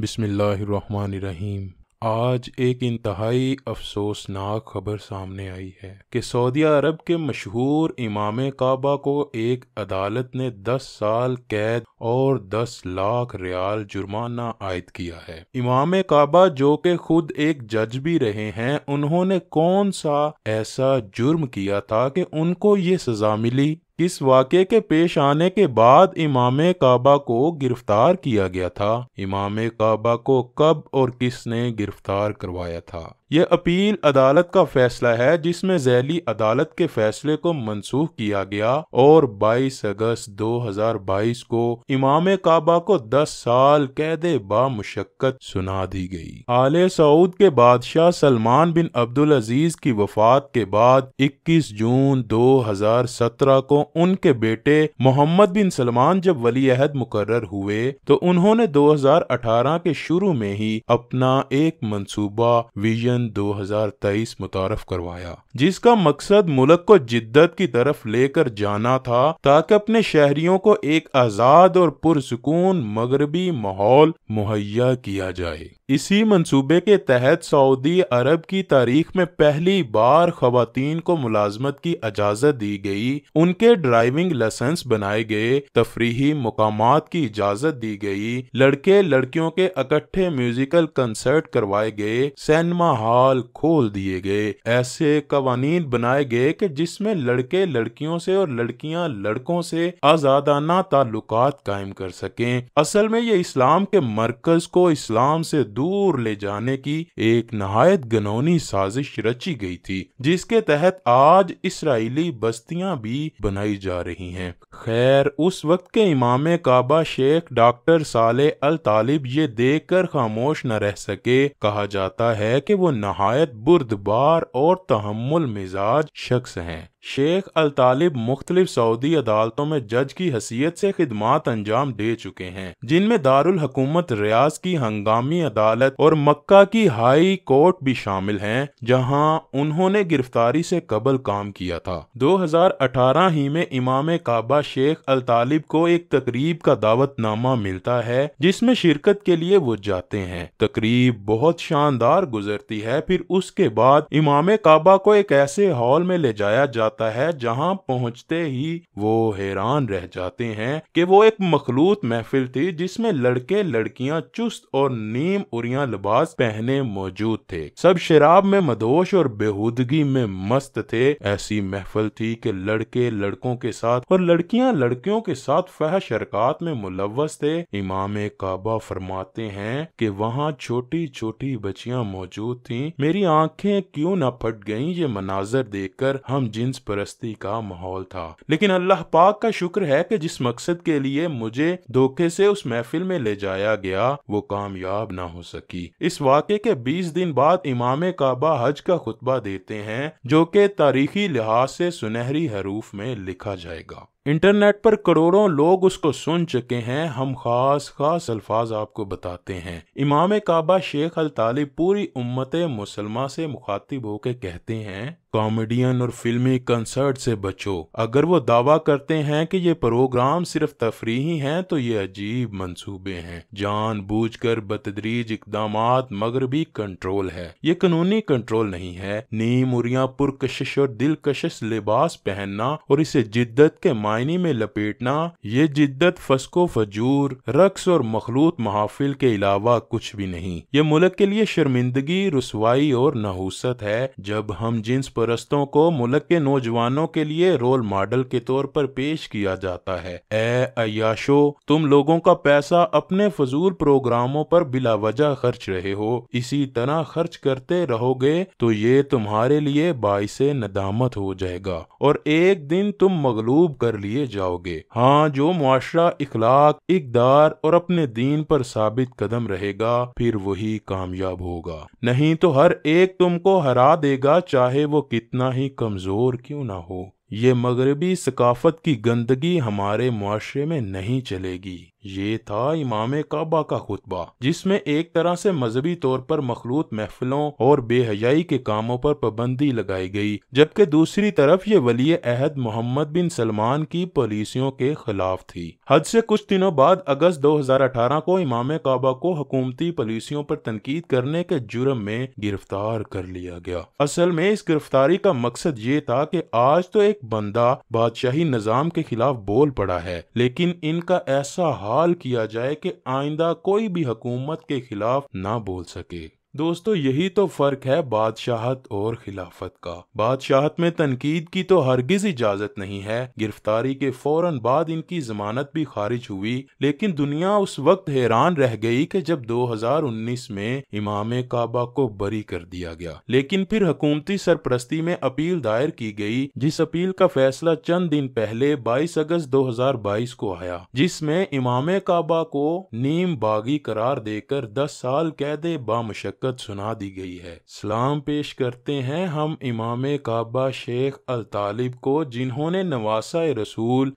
बिस्मिल्लाहिर्रहमानिर्रहीम आज एक इंतहाई अफसोसनाक खबर सामने आई है कि सऊदी अरब के मशहूर इमाम काबा को एक अदालत ने 10 साल कैद और 10 लाख रियाल जुर्माना आयद किया है इमाम काबा जो के खुद एक जज भी रहे हैं उन्होंने कौन सा ऐसा जुर्म किया था कि उनको ये सजा मिली इस वाक़े के पेश आने के बाद इमाम काबा को गिरफ्तार किया गया था इमाम काबा को कब और किसने गिरफ्तार करवाया था यह अपील अदालत का फैसला है जिसमें जैली अदालत के फैसले को मनसूख किया गया और 22 अगस्त 2022 को इमाम काबा को 10 साल कैद बाशक्कत सुना दी गई आले सऊद के बादशाह सलमान बिन अब्दुल अजीज की वफात के बाद 21 जून 2017 को उनके बेटे मोहम्मद बिन सलमान जब वली अहद मुकर हुए तो उन्होंने 2018 के शुरू में ही अपना एक मनसूबा विजन संविधान 2023 मुतारफ करवाया जिसका मकसद मुल्क को जिद्दत की तरफ लेकर जाना था ताकि अपने शहरियों को एक आज़ाद और पुरसकून मगरबी माहौल मुहैया किया जाए इसी मंसूबे के तहत सऊदी अरब की तारीख में पहली बार खातन को मुलाजमत की इजाज़त दी गई उनके ड्राइविंग लाइसेंस बनाए गए तफरीही मकाम की इजाज़त दी गई लड़के लड़कियों के इकट्ठे म्यूजिकल कंसर्ट करवाए गए सैनमा हाल खोल दिए गए ऐसे कवानीन बनाए गए कि जिसमें लड़के लड़कियों से और लड़कियां लड़कों से आजादाना ताल्लुक कायम कर सकें असल में ये इस्लाम के मरकज को इस्लाम से दूर ले जाने की एक नहायत गनौनी साजिश रची गई थी जिसके तहत आज इसराइली बस्तियां भी बनाई जा रही हैं खैर उस वक्त के इमाम काबा शेख डॉक्टर साले अल तालिब ये देख कर खामोश न रह सके कहा जाता है कि वो नहायत बुर्दबार और तहमुल मिजाज शख्स हैं शेख अलतालिब मुख्तलिफ सऊदी अदालतों में जज की हैसियत से खिदमात अंजाम दे चुके हैं जिनमें दारुल हकूमत रियाज की हंगामी अदालत और मक्का की हाई कोर्ट भी शामिल हैं जहां उन्होंने गिरफ्तारी से कबल काम किया था 2018 ही में इमाम काबा शेख अलतालिब को एक तकरीब का दावतनामा मिलता है जिसमे शिरकत के लिए वो जाते हैं तकरीब बहुत शानदार गुजरती है फिर उसके बाद इमाम काबा को एक ऐसे हॉल में ले जाया जाता जाता है जहां पहुंचते ही वो हैरान रह जाते हैं कि वो एक मखलूत महफिल थी जिसमें लड़के लड़कियां चुस्त और नीम उरिया लिबास पहने मौजूद थे सब शराब में मदोश और बेहूदगी में मस्त थे ऐसी महफिल थी कि लड़के लड़कों के साथ और लड़कियां लड़कियों के साथ फह शरकत में मुलवस थे इमाम काबा फरमाते हैं कि वहाँ छोटी छोटी बच्चियां मौजूद थीं मेरी आंखें क्यों ना फट गईं ये मनाजर देखकर हम जिन्स परस्ती का माहौल था लेकिन अल्लाह पाक का शुक्र है कि जिस मकसद के लिए मुझे धोखे से उस महफिल में ले जाया गया वो कामयाब ना हो सकी इस वाक़े के 20 दिन बाद इमाम काबा हज का खुतबा देते हैं जो कि तारीखी लिहाज से सुनहरी हरूफ में लिखा जाएगा इंटरनेट पर करोड़ों लोग उसको सुन चुके हैं हम खास खास अल्फाज आपको बताते हैं इमाम काबा शेख अल ताली पूरी उम्मत मुसलमा से मुखातिब होके कहते हैं कॉमेडियन और फिल्मी कंसर्ट से बचो अगर वो दावा करते हैं कि ये प्रोग्राम सिर्फ ही है तो ये अजीब मंसूबे हैं जान बूझ कर बतदरीज इकदाम मगरबी कंट्रोल है ये कानूनी कंट्रोल नहीं है नीम उरिया पुरकशिश और दिलकशिश लिबास पहनना और इसे जिद्दत के मायने में लपेटना ये जिद्दत फसको फजूर रक्स और मखलूत महाफिल के अलावा कुछ भी नहीं ये मुल्क के लिए शर्मिंदगी रसवाई और नहूसत है जब हम जिन्स परस्तों को मुल्क के नौजवानों के लिए रोल मॉडल के तौर पर पेश किया जाता है एशो अयाशो तुम लोगों का पैसा अपने फजूल प्रोग्रामों पर बिलावजह खर्च रहे हो इसी तरह खर्च करते रहोगे तो ये तुम्हारे लिए बायस नदामत हो जाएगा और एक दिन तुम मगलूब कर लिए जाओगे हाँ जो मुआरा इखलाक इकदार और अपने दीन पर साबित कदम रहेगा फिर वही कामयाब होगा नहीं तो हर एक तुमको हरा देगा चाहे वो कितना ही कमजोर क्यों ना हो ये मगरबी सकाफत की गंदगी हमारे मुआरे में नहीं चलेगी ये था इमाम काबा का खुतबा जिसमें एक तरह से मजहबी तौर पर मखलूत महफिलों और बेहयाई के कामों पर पाबंदी लगाई गई जबकि दूसरी तरफ ये वली अहद मोहम्मद बिन सलमान की पॉलिसियों के खिलाफ थी हद से कुछ दिनों बाद अगस्त 2018 को इमाम काबा को हुकूमती पॉलिसियों पर तनकीद करने के जुर्म में गिरफ्तार कर लिया गया असल में इस गिरफ्तारी का मकसद ये था की आज तो एक बंदा बादशाही निज़ाम के खिलाफ बोल पड़ा है लेकिन इनका ऐसा बहाल किया जाए कि आइंदा कोई भी हुकूमत के खिलाफ ना बोल सके दोस्तों यही तो फर्क है बादशाहत और खिलाफत का बादशाहत में तनकीद की तो हरगिज इजाजत नहीं है गिरफ्तारी के फौरन बाद इनकी जमानत भी खारिज हुई लेकिन दुनिया उस वक्त हैरान रह गई कि जब 2019 में इमाम काबा को बरी कर दिया गया लेकिन फिर हकूमती सरपरस्ती में अपील दायर की गई जिस अपील का फैसला चंद दिन पहले बाईस अगस्त दो को आया जिसमे इमाम काबा को नीम बागी करार देकर दस साल कैदे बामशक शक्कत सुना दी गई है सलाम पेश करते हैं हम इमाम काबा शेख अल तालिब को जिन्होंने नवासा रसूल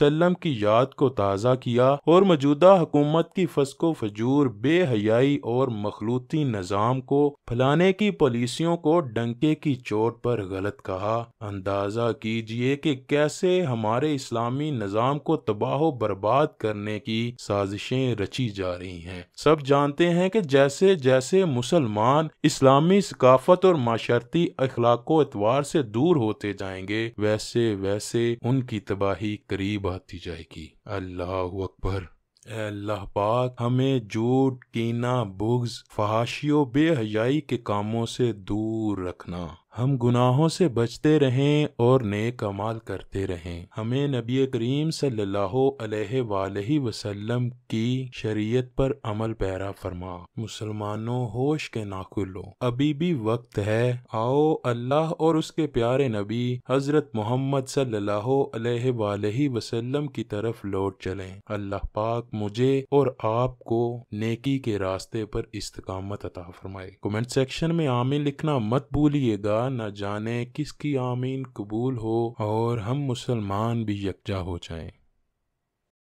सल्लाम की याद को ताज़ा किया और मौजूदा हुकूमत की फसको फजूर बेहयाई और मखलूती निज़ाम को फैलाने की पॉलिसियों को डंके की चोट पर गलत कहा अंदाजा कीजिए कि कैसे हमारे इस्लामी निज़ाम को तबाह बर्बाद करने की साजिशें रची जा रही हैं सब जानते हैं कि जैसे जैसे मुसलमान इस्लामी सकाफत और माशरती अखलाको एतवार से दूर होते जाएंगे वैसे वैसे उनकी तबाही करीब आती जाएगी अल्लाह अकबर अल्लाह पाक हमें जूट कीना बुग्ज फहाशियों बेहयाई के कामों से दूर रखना हम गुनाहों से बचते रहें और नए कमाल करते रहें हमें नबी करीम सल्लल्लाहु अलैहि वसल्लम की शरीयत पर अमल पैरा फरमा मुसलमानों होश के नाकुलो अभी भी वक्त है आओ अल्लाह और उसके प्यारे नबी हजरत मोहम्मद सल्लल्लाहु अलैहि वसल्लम की तरफ लौट चलें अल्लाह पाक मुझे और आपको नेकी के रास्ते पर इस्तकामत अता फरमाए कमेंट सेक्शन में आमिर लिखना मत भूलिएगा न जाने किसकी आमीन कबूल हो और हम मुसलमान भी यकजा हो जाएं